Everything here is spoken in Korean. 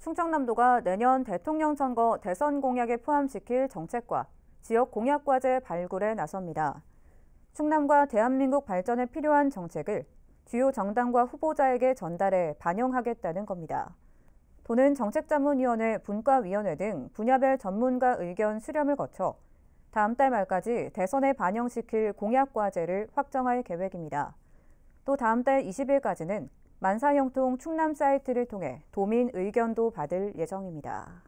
충청남도가 내년 대통령 선거 대선 공약에 포함시킬 정책과 지역 공약 과제 발굴에 나섭니다. 충남과 대한민국 발전에 필요한 정책을 주요 정당과 후보자에게 전달해 반영하겠다는 겁니다. 도는 정책자문위원회, 분과위원회 등 분야별 전문가 의견 수렴을 거쳐 다음 달 말까지 대선에 반영시킬 공약 과제를 확정할 계획입니다. 또 다음 달 20일까지는 만사형통 충남 사이트를 통해 도민 의견도 받을 예정입니다.